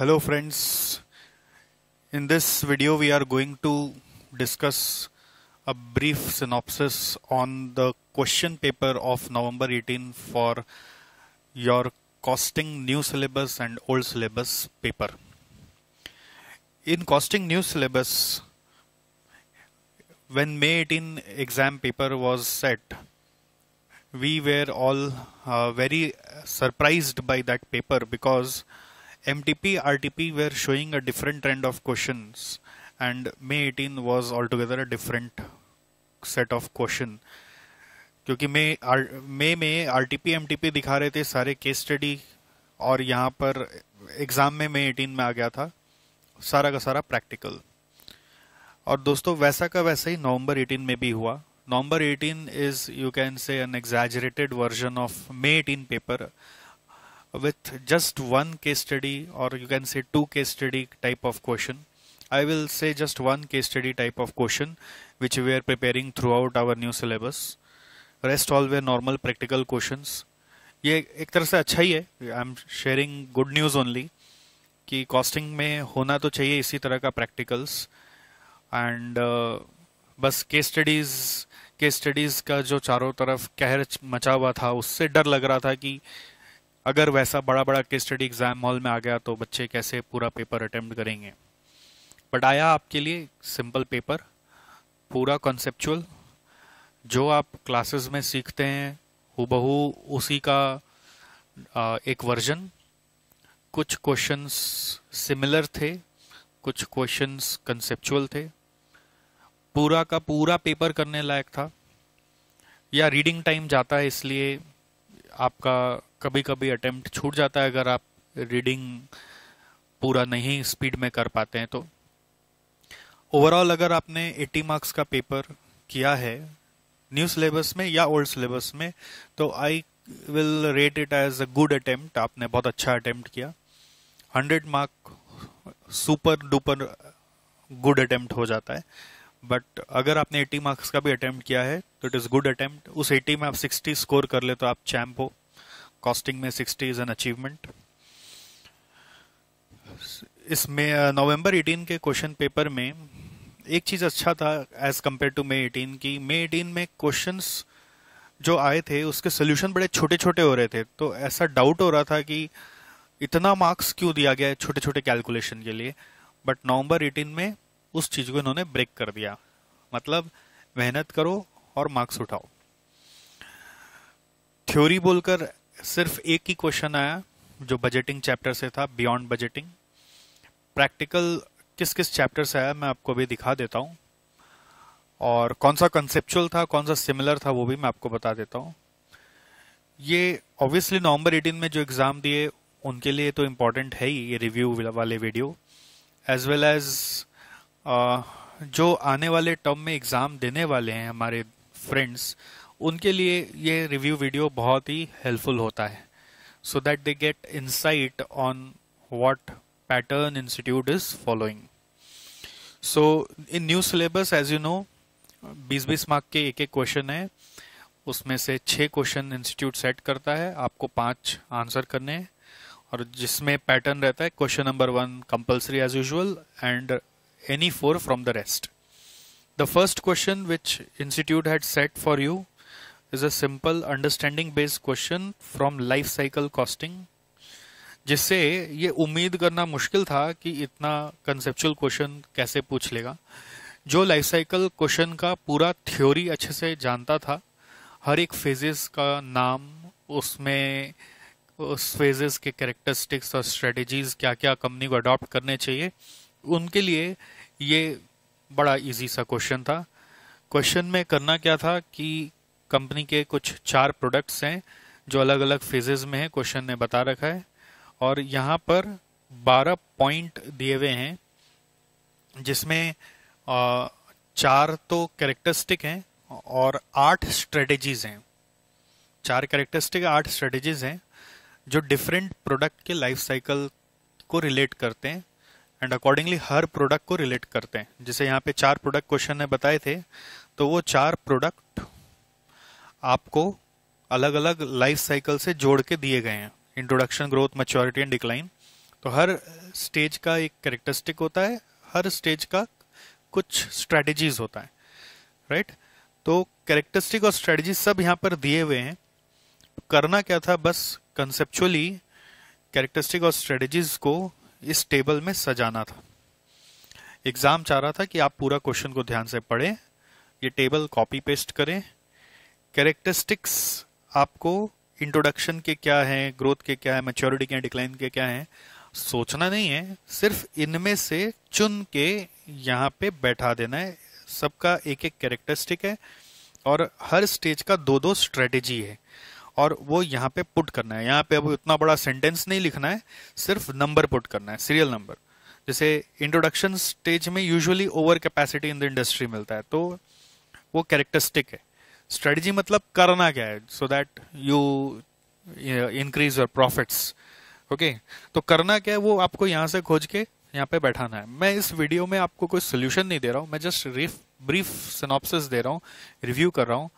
hello friends in this video we are going to discuss a brief synopsis on the question paper of November 18 for your costing new syllabus and old syllabus paper in costing new syllabus when May 18 exam paper was set we were all uh, very surprised by that paper because MTP, RTP were showing a different trend of questions and May 18 was altogether a different set of question क्योंकि मई मई में R T P M T P दिखा रहे थे सारे case study और यहाँ पर एग्ज़ाम में मई एटीन में आ गया था सारा का सारा प्रैक्टिकल और दोस्तों वैसा का वैसा ही नवंबर एटीन में भी हुआ November eighteen is you can say an exaggerated version of May eighteen paper with just one case study or you can say two case study type of question I will say just one case study type of question which we are preparing throughout our new syllabus rest all were normal practical questions ये एक तरह से अच्छा ही है I am sharing good news only कि costing में होना तो चाहिए इसी तरह का प्रैक्टिकल्स एंड uh, बस केस स्टडीज़ केस स्टडीज़ का जो चारों तरफ कहर मचा हुआ था उससे डर लग रहा था कि uh, अगर वैसा बड़ा बड़ा केस स्टडी एग्जाम हॉल में आ गया तो बच्चे कैसे पूरा पेपर अटेम्प्ट करेंगे बट आया आपके लिए सिंपल पेपर पूरा कॉन्सेप्चुअल जो आप क्लासेस में सीखते हैं हूबहू उसी का एक वर्जन कुछ क्वेश्चंस सिमिलर थे कुछ क्वेश्चंस कंसेप्चुअल थे पूरा का पूरा पेपर करने लायक था या रीडिंग टाइम जाता है इसलिए आपका कभी कभी अटेम्प्ट छूट जाता है अगर आप रीडिंग पूरा नहीं स्पीड में कर पाते हैं तो ओवरऑल अगर आपने 80 मार्क्स का पेपर किया है न्यू सिलेबस में या ओल्ड सिलेबस में तो I will rate it as a good attempt आपने बहुत अच्छा अटेम्प्ट किया 100 mark super duper good attempt हो जाता है बट अगर आपने 80 मार्क्स का भी अटेम्प्ट किया है तो इट इज़ गुड अटेम्प्ट उस 80 में आप 60 स्कोर कर ले तो आप चैम्प हो कॉस्टिंग में सिक्सटी इज एन अचीवमेंट इसमें नवंबर 18 के क्वेश्चन पेपर में एक चीज अच्छा था एज कम्पेयर टू मे 18 की मे 18 में क्वेश्चंस जो आए थे उसके सोल्यूशन बड़े छोटे छोटे हो रहे थे तो ऐसा डाउट हो रहा था कि इतना मार्क्स क्यों दिया गया है छोटे छोटे कैलकुलेशन के लिए बट नवंबर 18 में उस चीज़ को इन्होंने ब्रेक कर दिया मतलब मेहनत करो और मार्क्स उठाओ थ्योरी बोलकर सिर्फ एक ही क्वेश्चन आया जो बजटिंग चैप्टर से था बियॉन्ड बजटिंग प्रैक्टिकल किस किस चैप्टर से आया मैं आपको अभी दिखा देता हूँ और कौन सा कंसेप्चुअल था कौन सा सिमिलर था वो भी मैं आपको बता देता हूँ ये ऑब्वियसली नवंबर 18 में जो एग्ज़ाम दिए उनके लिए तो इम्पोर्टेंट है ही ये रिव्यू वाले वीडियो एज वेल एज जो आने वाले टर्म में एग्ज़ाम देने वाले हैं हमारे फ्रेंड्स उनके लिए ये रिव्यू वीडियो बहुत ही हेल्पफुल होता है so that they get insight on what pattern institute is following so in new syllabus as you know बीस बीस मार्क के एक एक क्वेश्चन है उसमें से छः क्वेश्चन इंस्टीट्यूट सेट करता है आपको पांच आंसर करने हैं और जिसमें पैटर्न रहता है question number one compulsory as usual and any four from the rest the first question which institute had set for you is a simple understanding based question from life cycle costing जिससे ये उम्मीद करना मुश्किल था कि इतना conceptual question कैसे पूछ लेगा जो लाइफ साइकिल क्वेश्चन का पूरा थ्योरी अच्छे से जानता था हर एक फेजेस का नाम उसमें उस फेजेस के कैरेक्टरिस्टिक्स और स्ट्रेटजीज क्या क्या कंपनी को अडॉप्ट करने चाहिए उनके लिए ये बड़ा इजी सा क्वेश्चन था क्वेश्चन में करना क्या था कि कंपनी के कुछ चार प्रोडक्ट्स हैं जो अलग अलग फेजेज में है क्वेश्चन ने बता रखा है और यहाँ पर 12 पॉइंट दिए हुए हैं जिसमें चार तो कैरेक्टरिस्टिक हैं और आठ स्ट्रेटेजीज हैं चार कैरेक्टरिस्टिक आठ स्ट्रेटेजीज हैं जो डिफरेंट प्रोडक्ट के लाइफ साइकिल को रिलेट करते हैं एंड अकॉर्डिंगली हर प्रोडक्ट को रिलेट करते हैं जैसे यहाँ पे चार प्रोडक्ट क्वेश्चन ने बताए थे तो वो चार प्रोडक्ट आपको अलग अलग लाइफ साइकिल से जोड़ के दिए गए हैं introduction growth maturity and decline तो हर स्टेज का एक करेक्टरिस्टिक होता है हर स्टेज का कुछ स्ट्रेटजीज होता है राइट right? तो करेक्टरिस्टिक और स्ट्रेटजी सब यहाँ पर दिए हुए हैं करना क्या था बस कंसेप्चुअली कैरेक्टरिस्टिक और स्ट्रेटजीज को इस टेबल में सजाना था एग्ज़ाम चाह रहा था कि आप पूरा क्वेश्चन को ध्यान से पढ़ें ये टेबल कॉपी पेस्ट करें कैरेक्टरिस्टिक्स आपको इंट्रोडक्शन के क्या हैं ग्रोथ के क्या है मेच्योरिटी के डिक्लाइन के क्या हैं सोचना नहीं है सिर्फ इनमें से चुन के यहाँ पे बैठा देना है सबका एक एक कैरेक्टरिस्टिक है और हर स्टेज का दो दो स्ट्रेटेजी है और वो यहाँ पे पुट करना है यहाँ पे अब इतना बड़ा सेंटेंस नहीं लिखना है सिर्फ नंबर पुट करना है सीरियल नंबर जैसे इंट्रोडक्शन स्टेज में usually over capacity in the industry मिलता है तो वो कैरेक्टरिस्टिक है स्ट्रेटजी मतलब करना क्या है so that you increase your profits okay तो करना क्या है वो आपको यहाँ से खोज के यहाँ पे बैठाना है मैं इस वीडियो में आपको कोई सोल्यूशन नहीं दे रहा हूँ मैं जस्ट ब्रीफ सिनॉप्सिस दे रहा हूँ रिव्यू कर रहा हूँ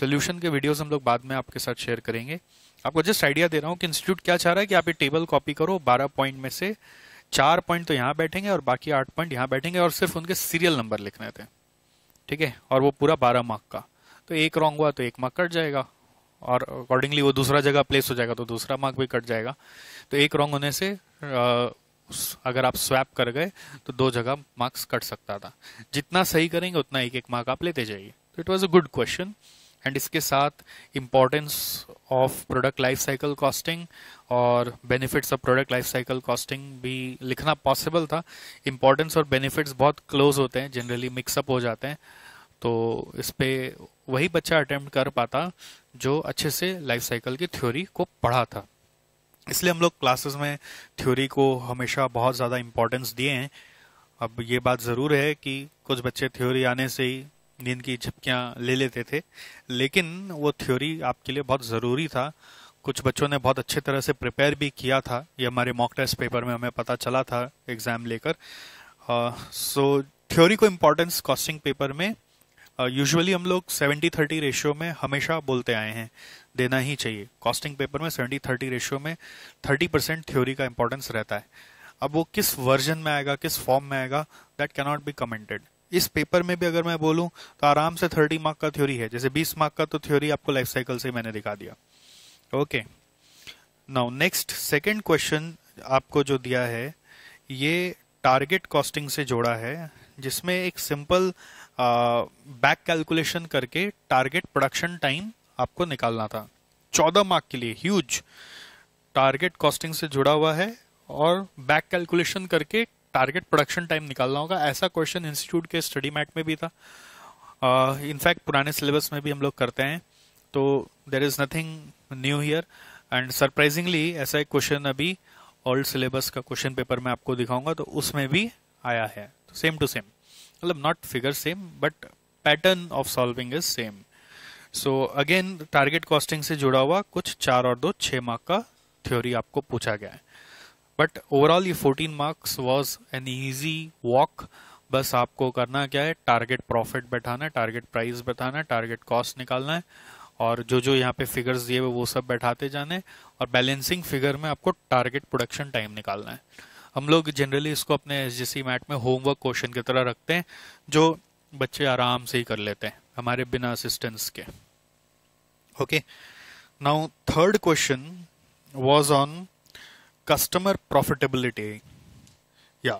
सोल्यूशन के वीडियोज हम लोग बाद में आपके साथ शेयर करेंगे आपको जस्ट आइडिया दे रहा हूँ कि इंस्टीट्यूट क्या चाह रहा है कि आप ये टेबल कॉपी करो बारह पॉइंट में से चार पॉइंट तो यहाँ बैठेंगे और बाकी आठ पॉइंट यहाँ बैठेंगे और सिर्फ उनके सीरियल नंबर लिखने थे ठीक है और वो पूरा बारह मार्क का तो एक रॉन्ग हुआ तो एक मार्क कट जाएगा और अकॉर्डिंगली वो दूसरा जगह प्लेस हो जाएगा तो दूसरा मार्क भी कट जाएगा तो एक रॉन्ग होने से अगर आप स्वैप कर गए तो दो जगह मार्क्स कट सकता था जितना सही करेंगे उतना एक एक मार्क आप लेते जाइए तो it was a good question and इसके साथ importance of product life cycle costing और benefits of product life cycle costing भी लिखना पॉसिबल था इम्पॉर्टेंस और बेनिफिट्स बहुत क्लोज होते हैं जनरली मिक्सअप हो जाते हैं तो इस पर वही बच्चा अटैम्प्ट कर पाता जो अच्छे से लाइफ साइकिल की थ्योरी को पढ़ा था इसलिए हम लोग क्लासेस में थ्योरी को हमेशा बहुत ज़्यादा इम्पोर्टेंस दिए हैं अब ये बात ज़रूर है कि कुछ बच्चे थ्योरी आने से ही नींद की झपकियाँ ले लेते थे लेकिन वो थ्योरी आपके लिए बहुत ज़रूरी था कुछ बच्चों ने बहुत अच्छे तरह से प्रिपेयर भी किया था ये हमारे मॉक टेस्ट पेपर में हमें पता चला था एग्ज़ाम लेकर सो थ्योरी को इम्पोर्टेंस कॉस्टिंग पेपर में यूजुअली हम लोग सेवेंटी थर्टी रेशियो में हमेशा बोलते आए हैं देना ही चाहिए कॉस्टिंग पेपर में सेवेंटी थर्टी रेशियो में थर्टी परसेंट थ्योरी का इंपॉर्टेंस रहता है अब वो किस वर्जन में आएगा किस फॉर्म में आएगा दैट कैनॉट बी कमेंटेड इस पेपर में भी अगर मैं बोलूँ तो आराम से थर्टी मार्क का थ्योरी है जैसे बीस मार्क का तो थ्योरी आपको लाइफ साइकिल से मैंने दिखा दिया okay now next second question आपको जो दिया है ये टारगेट कॉस्टिंग से जोड़ा है जिसमें एक सिंपल बैक कैलकुलेशन करके टारगेट प्रोडक्शन टाइम आपको निकालना था चौदह मार्क के लिए ह्यूज टारगेट कॉस्टिंग से जुड़ा हुआ है और बैक कैलकुलेशन करके टारगेट प्रोडक्शन टाइम निकालना होगा ऐसा क्वेश्चन इंस्टीट्यूट के स्टडी मैट में भी था इनफैक्ट uh, पुराने सिलेबस में भी हम लोग करते हैं तो there is nothing new here and surprisingly ऐसा एक क्वेश्चन अभी uh, ओल्ड सिलेबस का क्वेश्चन पेपर मैं आपको दिखाऊंगा तो उसमें भी आया है सेम टू सेम मतलब not figure same but pattern of solving is same so again target costing से जुड़ा हुआ कुछ चार और दो छः मार्क का थ्योरी आपको पूछा गया है बट ओवरऑल ये fourteen marks was an easy walk बस आपको करना क्या है टारगेट प्रॉफिट बैठाना है टारगेट प्राइस बताना है टारगेट कॉस्ट निकालना है और जो जो यहाँ पे फिगर्स दिए हुए वो सब बैठाते जाने और बैलेंसिंग फिगर में आपको टारगेट प्रोडक्शन टाइम निकालना है हम लोग जनरली इसको अपने एस जी मैट में होमवर्क क्वेश्चन की तरह रखते हैं जो बच्चे आराम से ही कर लेते हैं हमारे बिना असिस्टेंस के okay now third question was on customer profitability या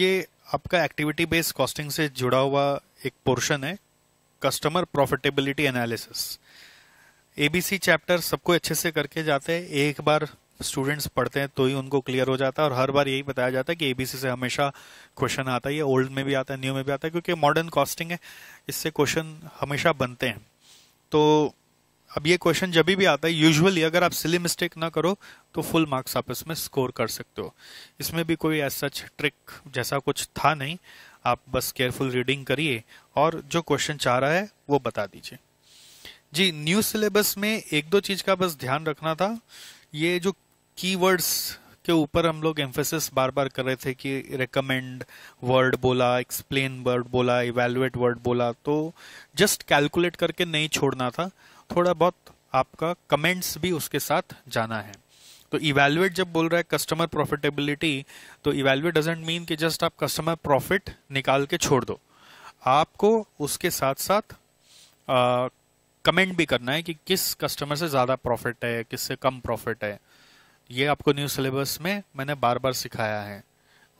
ये आपका एक्टिविटी बेस्ड कॉस्टिंग से जुड़ा हुआ एक पोर्शन है customer profitability analysis ABC chapter सबको अच्छे से करके जाते हैं एक बार स्टूडेंट्स पढ़ते हैं तो ही उनको क्लियर हो जाता है और हर बार यही बताया जाता है कि एबीसी से हमेशा क्वेश्चन आता है ये ओल्ड में भी आता है न्यू में भी आता है क्योंकि मॉडर्न कॉस्टिंग है इससे क्वेश्चन हमेशा बनते हैं तो अब ये क्वेश्चन जब भी आता है यूजुअली अगर आप सिली मिस्टेक ना करो तो फुल मार्क्स आप इसमें स्कोर कर सकते हो इसमें भी कोई ऐसा ट्रिक जैसा कुछ था नहीं आप बस केयरफुल रीडिंग करिए और जो क्वेश्चन चाह रहा है वो बता दीजिए जी न्यू सिलेबस में एक दो चीज़ का बस ध्यान रखना था ये जो कीवर्ड्स के ऊपर हम लोग एम्फेसिस बार बार कर रहे थे कि रिकमेंड वर्ड बोला एक्सप्लेन वर्ड बोला इवेलुएट वर्ड बोला तो जस्ट कैलकुलेट करके नहीं छोड़ना था थोड़ा बहुत आपका कमेंट्स भी उसके साथ जाना है तो इवेल्युएट जब बोल रहा है कस्टमर प्रॉफिटेबिलिटी तो इवेल्युएट डजेंट मीन कि जस्ट आप कस्टमर प्रॉफिट निकाल के छोड़ दो आपको उसके साथ साथ कमेंट भी करना है कि किस कस्टमर से ज़्यादा प्रॉफिट है किससे कम प्रॉफिट है ये आपको न्यू सिलेबस में मैंने बार बार सिखाया है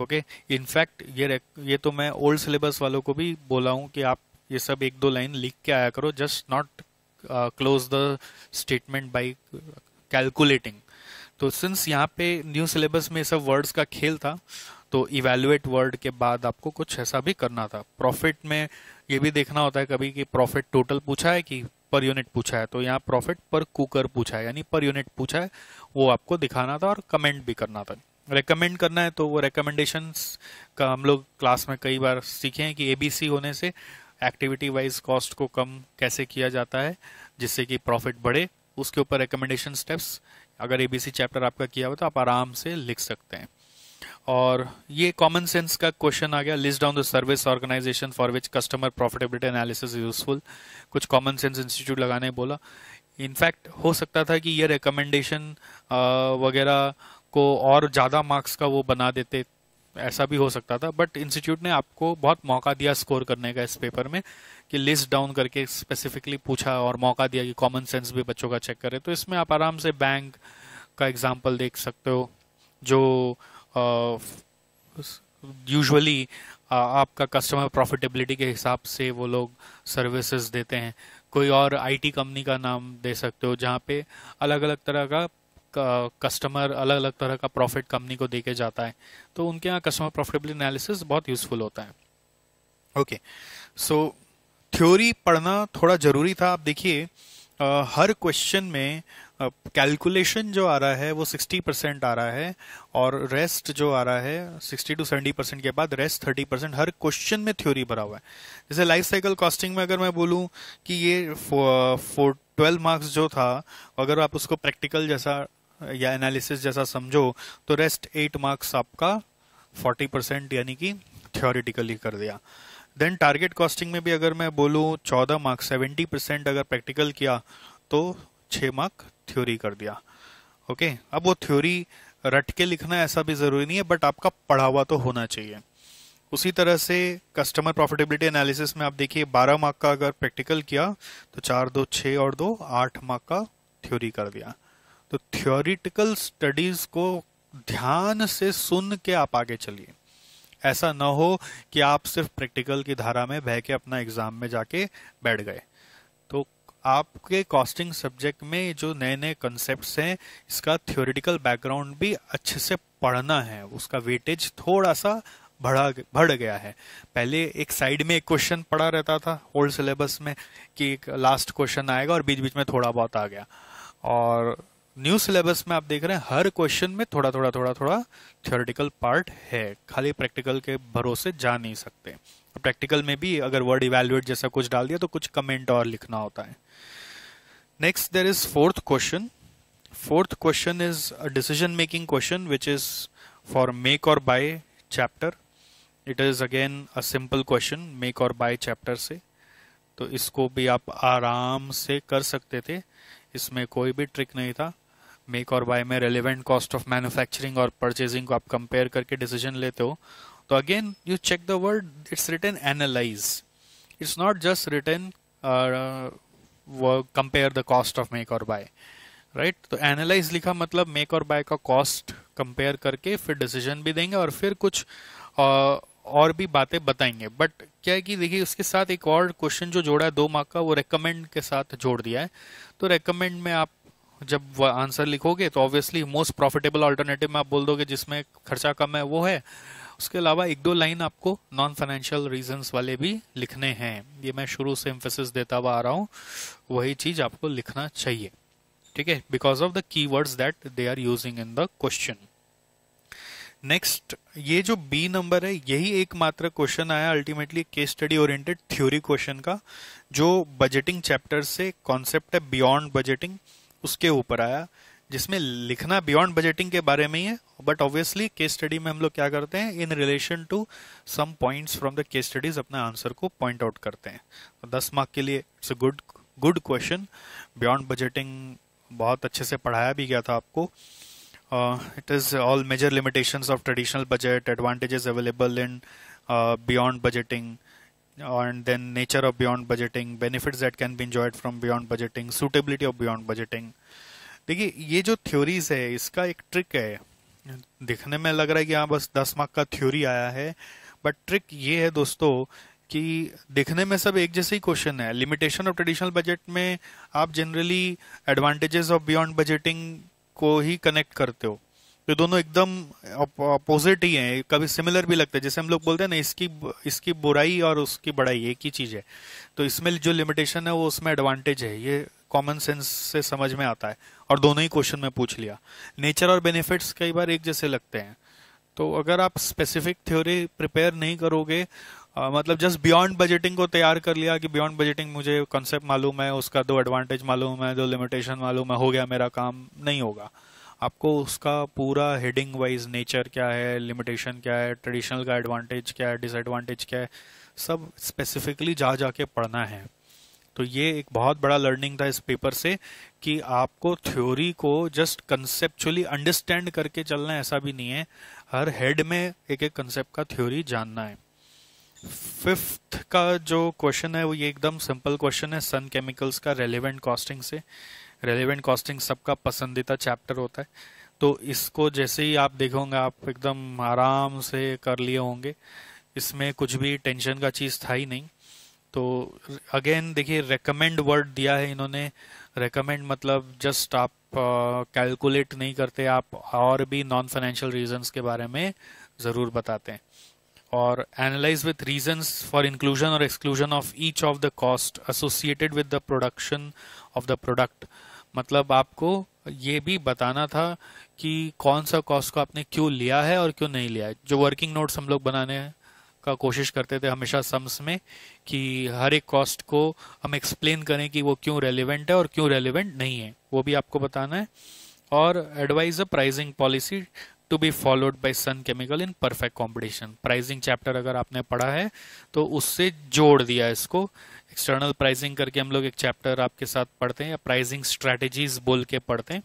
ओके इनफैक्ट ये ये तो मैं ओल्ड सिलेबस वालों को भी बोला हूँ कि आप ये सब एक दो लाइन लिख के आया करो just not close the statement by calculating तो सिंस यहाँ पे न्यू सिलेबस में सब वर्ड्स का खेल था तो इवेलुएट वर्ड के बाद आपको कुछ ऐसा भी करना था प्रॉफिट में ये भी देखना होता है कभी कि प्रॉफिट टोटल पूछा है कि पर यूनिट पूछा है तो यहाँ प्रॉफिट पर कुकर पूछा है यानी पर यूनिट पूछा है वो आपको दिखाना था और कमेंट भी करना था रेकमेंड करना है तो वो रेकमेंडेशन का हम लोग क्लास में कई बार सीखे हैं कि एबीसी होने से एक्टिविटी वाइज कॉस्ट को कम कैसे किया जाता है जिससे कि प्रॉफिट बढ़े उसके ऊपर रिकमेंडेशन स्टेप्स अगर एबीसी चैप्टर आपका किया हो तो आप आराम से लिख सकते हैं और ये कॉमन सेंस का क्वेश्चन आ गया list down the service organisation for which customer profitability analysis useful कुछ कॉमन सेंस इंस्टीट्यूट लगाने बोला इनफैक्ट हो सकता था कि ये रिकमेंडेशन वगैरह को और ज़्यादा मार्क्स का वो बना देते ऐसा भी हो सकता था बट इंस्टीट्यूट ने आपको बहुत मौका दिया स्कोर करने का इस पेपर में कि लिस्ट डाउन करके स्पेसिफिकली पूछा और मौका दिया कि कॉमन सेंस भी बच्चों का चेक करें तो इसमें आप आराम से बैंक का एग्जाम्पल देख सकते हो जो यूजुअली आपका कस्टमर प्रॉफिटेबिलिटी के हिसाब से वो लोग सर्विसेज देते हैं कोई और आईटी कंपनी का नाम दे सकते हो जहाँ पे अलग अलग तरह का कस्टमर अलग अलग तरह का प्रॉफिट कंपनी को देके जाता है तो उनके यहाँ कस्टमर प्रॉफिटेबिलिटी एनालिसिस बहुत यूजफुल होता है ओके सो थ्योरी पढ़ना थोड़ा ज़रूरी था आप देखिए हर क्वेश्चन में कैलकुलेशन जो आ रहा है वो 60 परसेंट आ रहा है और रेस्ट जो आ रहा है 60 टू 70 परसेंट के बाद रेस्ट 30 परसेंट हर क्वेश्चन में थ्योरी भरा हुआ है जैसे लाइफ साइकिल कॉस्टिंग में अगर मैं बोलूँ कि ये फोर ट्वेल्व मार्क्स जो था अगर आप उसको प्रैक्टिकल जैसा या एनालिसिस जैसा समझो तो रेस्ट एट मार्क्स आपका फोर्टी परसेंट यानी कि थ्योरिटिकली कर दिया देन टारगेट कॉस्टिंग में भी अगर मैं बोलूँ चौदह मार्क्स सेवेंटी परसेंट अगर प्रैक्टिकल किया तो छः मार्क थ्योरी कर दिया ओके okay? अब वो थ्योरी रट के लिखना ऐसा भी ज़रूरी नहीं है बट आपका पढ़ा हुआ तो होना चाहिए उसी तरह से कस्टमर प्रॉफिटेबिलिटी एनालिसिस में आप देखिए बारह मार्क का अगर प्रैक्टिकल किया तो चार दो छः और दो आठ मार्क का थ्योरी कर दिया तो थ्योरिटिकल स्टडीज़ को ध्यान से सुन के आप आगे चलिए ऐसा ना हो कि आप सिर्फ प्रैक्टिकल की धारा में बह के अपना एग्जाम में जाके बैठ गए तो आपके कॉस्टिंग सब्जेक्ट में जो नए नए कॉन्सेप्ट हैं इसका थ्योरेटिकल बैकग्राउंड भी अच्छे से पढ़ना है उसका वेटेज थोड़ा सा बढ़ा बढ़ गया है पहले एक साइड में एक क्वेश्चन पढ़ा रहता था ओल्ड सिलेबस में कि एक लास्ट क्वेश्चन आएगा और बीच बीच में थोड़ा बहुत आ गया और न्यू सिलेबस में आप देख रहे हैं हर क्वेश्चन में थोड़ा थोड़ा थोड़ा थोड़ा थियोरिटिकल पार्ट है खाली प्रैक्टिकल के भरोसे जा नहीं सकते प्रैक्टिकल में भी अगर वर्ड इवेल्युएट जैसा कुछ डाल दिया तो कुछ कमेंट और लिखना होता है next there is fourth question fourth question is a decision making question which is for make or buy chapter it is again a simple question make or buy chapter से तो इसको भी आप आराम से कर सकते थे इसमें कोई भी ट्रिक नहीं था मेक और बाय में रेलिवेंट कॉस्ट ऑफ मैन्युफैक्चरिंग और परचेजिंग को आप कंपेयर करके डिसीजन लेते हो तो again you check the word it's written analyse it's not just written compare the cost of make or buy right तो एनालाइज लिखा मतलब मेक और बाय का कॉस्ट कंपेयर करके फिर डिसीजन भी देंगे और फिर कुछ uh, और भी बातें बताएंगे बट क्या है कि देखिए उसके साथ एक और क्वेश्चन जो जोड़ा है दो मार्क का वो रेकमेंड के साथ जोड़ दिया है तो रेकमेंड में आप जब आंसर लिखोगे तो ऑब्वियसली मोस्ट प्रॉफिटेबल ऑल्टरनेटिव में आप बोल दोगे जिसमें खर्चा कम है वो है उसके अलावा एक दो लाइन आपको नॉन फाइनेंशियल रीजंस वाले भी लिखने हैं ये मैं शुरू से इम्फोसिस देता हुआ आ रहा हूँ वही चीज आपको लिखना चाहिए ठीक है because of the key words that they are using in the question next ये जो बी नंबर है यही एकमात्र क्वेश्चन आया ultimately case study oriented theory question का जो बजटिंग चैप्टर से कॉन्सेप्ट है बियॉन्ड बजटिंग उसके ऊपर आया जिसमें लिखना बियॉन्ड बजटिंग के बारे में ही है बट ऑब्वियसली केस स्टडी में हम लोग क्या करते हैं in relation to some points from the case studies अपने आंसर को पॉइंट आउट करते हैं तो दस मार्क के लिए it's a good good question beyond budgeting बहुत अच्छे से पढ़ाया भी गया था आपको it is all major limitations of traditional budget advantages available in beyond budgeting and then nature of beyond budgeting benefits that can be enjoyed from beyond budgeting suitability of beyond budgeting देखिए ये जो theories है इसका एक trick है दिखने में लग रहा है कि हाँ बस दस मार्क का थ्योरी आया है बट ट्रिक ये है दोस्तों कि दिखने में सब एक जैसे ही क्वेश्चन है लिमिटेशन ऑफ ट्रेडिशनल बजट में आप generally advantages of beyond budgeting को ही कनेक्ट करते हो तो दोनों एकदम अपोजिट ही हैं कभी सिमिलर भी लगते हैं जैसे हम लोग बोलते हैं ना इसकी इसकी बुराई और उसकी बड़ाई एक ही चीज़ है तो इसमें जो लिमिटेशन है वो उसमें एडवांटेज है ये कॉमन सेंस से समझ में आता है और दोनों ही क्वेश्चन में पूछ लिया नेचर और बेनिफिट्स कई बार एक जैसे लगते हैं तो अगर आप स्पेसिफिक थ्योरी प्रिपेयर नहीं करोगे आ, मतलब जस्ट बियॉन्ड बजटिंग को तैयार कर लिया कि बियॉन्ड बजटिंग मुझे कॉन्सेप्ट मालूम है उसका दो एडवांटेज मालूम है दो लिमिटेशन मालूम है हो गया मेरा काम नहीं होगा आपको उसका पूरा हेडिंग वाइज नेचर क्या है लिमिटेशन क्या है ट्रेडिशनल का एडवांटेज क्या है डिसएडवांटेज क्या है सब स्पेसिफिकली जा जा के पढ़ना है तो ये एक बहुत बड़ा लर्निंग था इस पेपर से कि आपको थ्योरी को जस्ट कंसेप्चुअली अंडरस्टैंड करके चलना ऐसा भी नहीं है हर हेड में एक एक कंसेप्ट का थ्योरी जानना है फिफ्थ का जो क्वेश्चन है वो ये एकदम सिंपल क्वेश्चन है सन केमिकल्स का रेलिवेंट कॉस्टिंग से रेलिवेंट कॉस्टिंग सबका पसंदीदा चैप्टर होता है तो इसको जैसे ही आप देखोगे आप एकदम आराम से कर लिए होंगे इसमें कुछ भी टेंशन का चीज़ था ही नहीं तो अगेन देखिए रेकमेंड वर्ड दिया है इन्होंने रेकमेंड मतलब जस्ट आप कैलकुलेट uh, नहीं करते आप और भी नॉन फाइनेंशियल रीजंस के बारे में ज़रूर बताते हैं और analyse with reasons for inclusion और exclusion of each of the cost associated with the production of the product मतलब आपको ये भी बताना था कि कौन सा कॉस्ट को आपने क्यों लिया है और क्यों नहीं लिया है जो वर्किंग नोट्स हम लोग बनाने हैं का कोशिश करते थे हमेशा सम्स में कि हर एक कॉस्ट को हम एक्सप्लेन करें कि वो क्यों रेलिवेंट है और क्यों रेलिवेंट नहीं है वो भी आपको बताना है और advise a pricing policy to be followed by Sun Chemical in perfect competition pricing chapter अगर आपने पढ़ा है तो उससे जोड़ दिया इसको एक्सटर्नल प्राइसिंग करके हम लोग एक चैप्टर आपके साथ पढ़ते हैं या प्राइसिंग स्ट्रैटेजीज बोल के पढ़ते हैं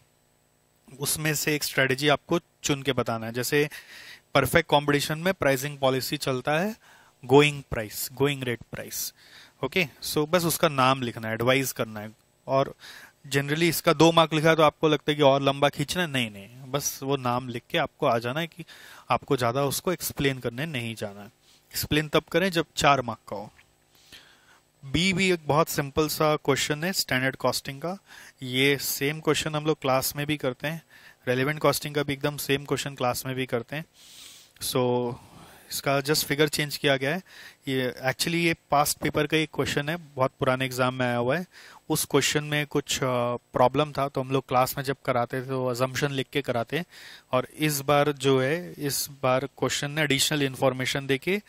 उसमें से एक स्ट्रैटेजी आपको चुन के बताना है जैसे परफेक्ट कंपटीशन में प्राइसिंग पॉलिसी चलता है going price going rate price okay so बस उसका नाम लिखना है एडवाइज करना है और जनरली इसका दो मार्क लिखा है तो आपको लगता है कि और लंबा खींचना नहीं नहीं बस वो नाम लिख के आपको आ जाना है कि आपको ज़्यादा उसको एक्सप्लेन करने नहीं जाना है एक्सप्लेन तब करें जब चार मार्क का हो बी भी एक बहुत सिंपल सा क्वेश्चन है स्टैंडर्ड कॉस्टिंग का ये सेम क्वेश्चन हम लोग क्लास में भी करते हैं रेलिवेंट कॉस्टिंग का भी एकदम सेम क्वेश्चन क्लास में भी करते हैं सो so, इसका जस्ट फिगर चेंज किया गया है ये एक्चुअली ये पास्ट पेपर का एक क्वेश्चन है बहुत पुराने एग्जाम में आया हुआ है उस क्वेश्चन में कुछ प्रॉब्लम था तो हम लोग क्लास में जब कराते थे तो अजम्पन लिख के कराते और इस बार जो है इस बार क्वेश्चन ने एडिशनल इन्फॉर्मेशन दे के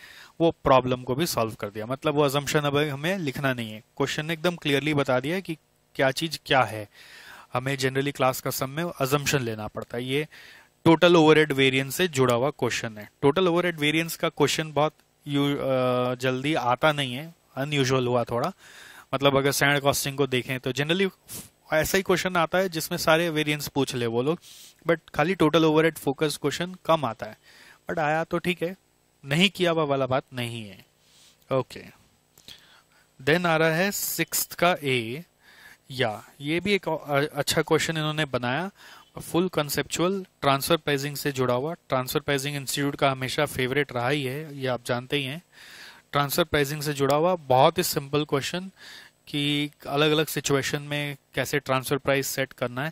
वो प्रॉब्लम को भी सॉल्व कर दिया मतलब वो अजम्पन अब हमें लिखना नहीं है क्वेश्चन ने एकदम क्लियरली बता दिया कि क्या चीज़ क्या है हमें जनरली क्लास का समय में अजम्पन लेना पड़ता है ये टोटल ओवरहेड वेरिएंस से जुड़ा हुआ क्वेश्चन है टोटल ओवरहेड वेरिएंस का क्वेश्चन बहुत जल्दी आता नहीं है अनयूजल हुआ थोड़ा मतलब अगर सैंड कॉस्टिंग को देखें तो जनरली ऐसा ही क्वेश्चन आता है जिसमें सारे वेरिएंस पूछ ले वो लोग बट खाली टोटल ओवरहेड फोकस क्वेश्चन कम आता है बट आया तो ठीक है नहीं किया हुआ वाला बात नहीं है ओके देन आ रहा है सिक्स का ए या ये भी एक अच्छा क्वेश्चन इन्होंने बनाया फुल कंसेप्चुअल ट्रांसफर प्राइजिंग से जुड़ा हुआ ट्रांसफर प्राइजिंग इंस्टीट्यूट का हमेशा फेवरेट रहा ही है ये आप जानते ही हैं ट्रांसफर प्राइजिंग से जुड़ा हुआ बहुत ही सिंपल क्वेश्चन कि अलग अलग सिचुएशन में कैसे ट्रांसफर प्राइस सेट करना है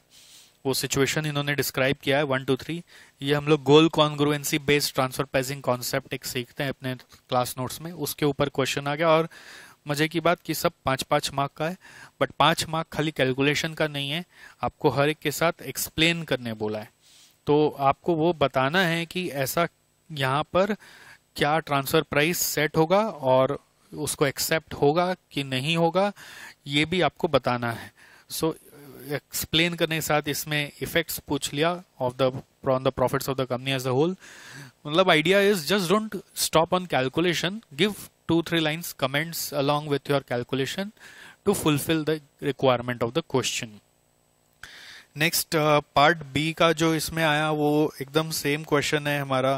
वो सिचुएशन इन्होंने डिस्क्राइब किया है वन टू थ्री ये हम लोग goal congruency based transfer pricing concept एक सीखते हैं अपने क्लास नोट्स में उसके ऊपर क्वेश्चन आ गया और मज़े की बात कि सब पाँच पाँच मार्क का है बट पाँच मार्क खाली कैलकुलेशन का नहीं है आपको हर एक के साथ एक्सप्लेन करने बोला है तो आपको वो बताना है कि ऐसा यहाँ पर क्या ट्रांसफ़र प्राइस सेट होगा और उसको एक्सेप्ट होगा कि नहीं होगा ये भी आपको बताना है सो so, एक्सप्लेन करने के साथ इसमें इफेक्ट्स पूछ लिया of the on the profits of the company as a whole मतलब idea is just don't stop on calculation give two three lines comments along with your calculation to fulfill the requirement of the question next part B का जो इसमें आया वो एकदम same question है हमारा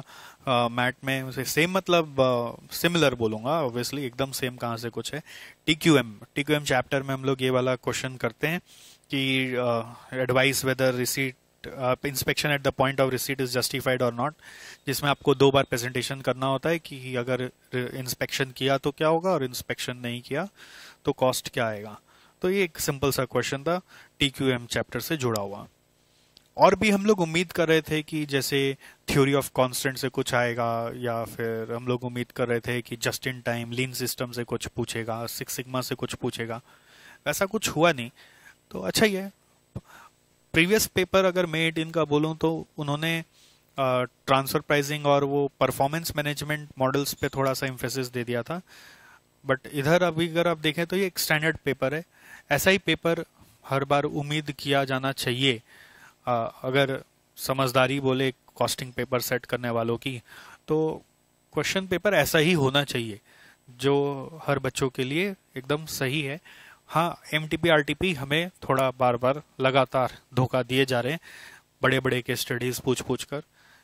मैट uh, में सेम मतलब सिमिलर uh, बोलूंगा ऑब्वियसली एकदम सेम कहाँ से कुछ है T Q M T Q M chapter में हम लोग ये वाला क्वेश्चन करते हैं कि advise whether receipt receipt inspection at the point of receipt is justified और नॉट जिसमें आपको दो बार प्रेजेंटेशन करना होता है कि अगर इंस्पेक्शन किया तो क्या होगा और इंस्पेक्शन नहीं किया तो कॉस्ट क्या आएगा तो ये एक सिंपल सा क्वेश्चन था टी क्यू एम चैप्टर से जुड़ा हुआ और भी हम लोग उम्मीद कर रहे थे कि जैसे थ्योरी ऑफ कॉन्स्टेंट से कुछ आएगा या फिर हम लोग उम्मीद कर रहे थे कि just in time lean system से कुछ पूछेगा सिक्स सिग्मा से कुछ पूछेगा वैसा कुछ हुआ नहीं तो अच्छा ही है प्रीवियस पेपर अगर मेड इनका बोलूँ तो उन्होंने ट्रांसफर प्राइसिंग और वो परफॉर्मेंस मैनेजमेंट मॉडल्स पे थोड़ा सा इम्फेसिस दे दिया था बट इधर अभी अगर आप देखें तो ये एक स्टैंडर्ड पेपर है ऐसा ही पेपर हर बार उम्मीद किया जाना चाहिए आ, अगर समझदारी बोले कॉस्टिंग पेपर सेट करने वालों की तो क्वेश्चन पेपर ऐसा ही होना चाहिए जो हर बच्चों के लिए एकदम सही है हाँ एम टी हमें थोड़ा बार बार लगातार धोखा दिए जा रहे हैं बड़े बड़े के स्टडीज़ पूछ पूछ कर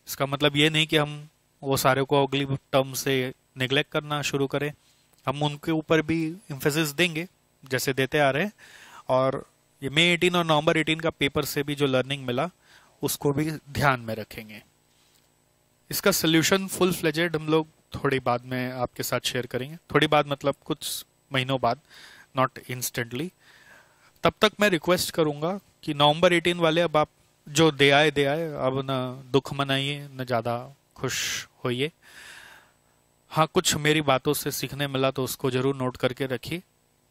इसका मतलब ये नहीं कि हम वो सारे को अगली टर्म से निगलेक्ट करना शुरू करें हम उनके ऊपर भी इम्फेसिस देंगे जैसे देते आ रहे हैं और ये मे एटीन और नवंबर एटीन का पेपर से भी जो लर्निंग मिला उसको भी ध्यान में रखेंगे इसका सोल्यूशन फुल फ्लेजेड हम लोग थोड़ी बाद में आपके साथ शेयर करेंगे थोड़ी बाद मतलब कुछ महीनों बाद नॉट इंस्टेंटली तब तक मैं रिक्वेस्ट करूंगा कि नवंबर 18 वाले अब आप जो दे आए दे आए अब न दुख मनाइए न ज़्यादा खुश होइए हाँ कुछ मेरी बातों से सीखने मिला तो उसको ज़रूर नोट करके रखिए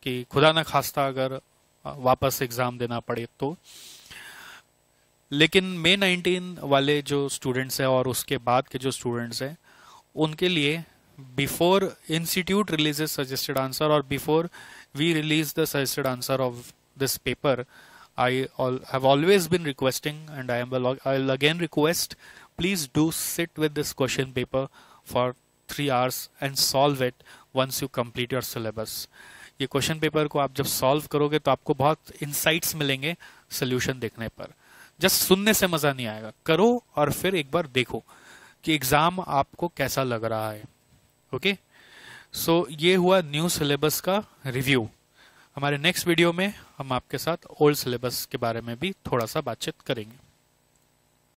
कि खुदा न खास्ता अगर वापस एग्ज़ाम देना पड़े तो लेकिन मे 19 वाले जो स्टूडेंट्स हैं और उसके बाद के जो स्टूडेंट्स हैं उनके लिए before institute releases suggested answer or before we release the suggested answer of this paper I all, have always been requesting and I am I'll again request please do sit with this question paper for 3 hours and solve it once you complete your syllabus ye question paper ko aap jab solve karoge to aapko bahut insights milenge solution dekhne par just sunne se maza nahi aayega karo aur fir ek bar dekho ki exam aapko kaisa lag raha hai okay so ये हुआ new syllabus का review हमारे next video में हम आपके साथ old syllabus के बारे में भी थोड़ा सा बातचीत करेंगे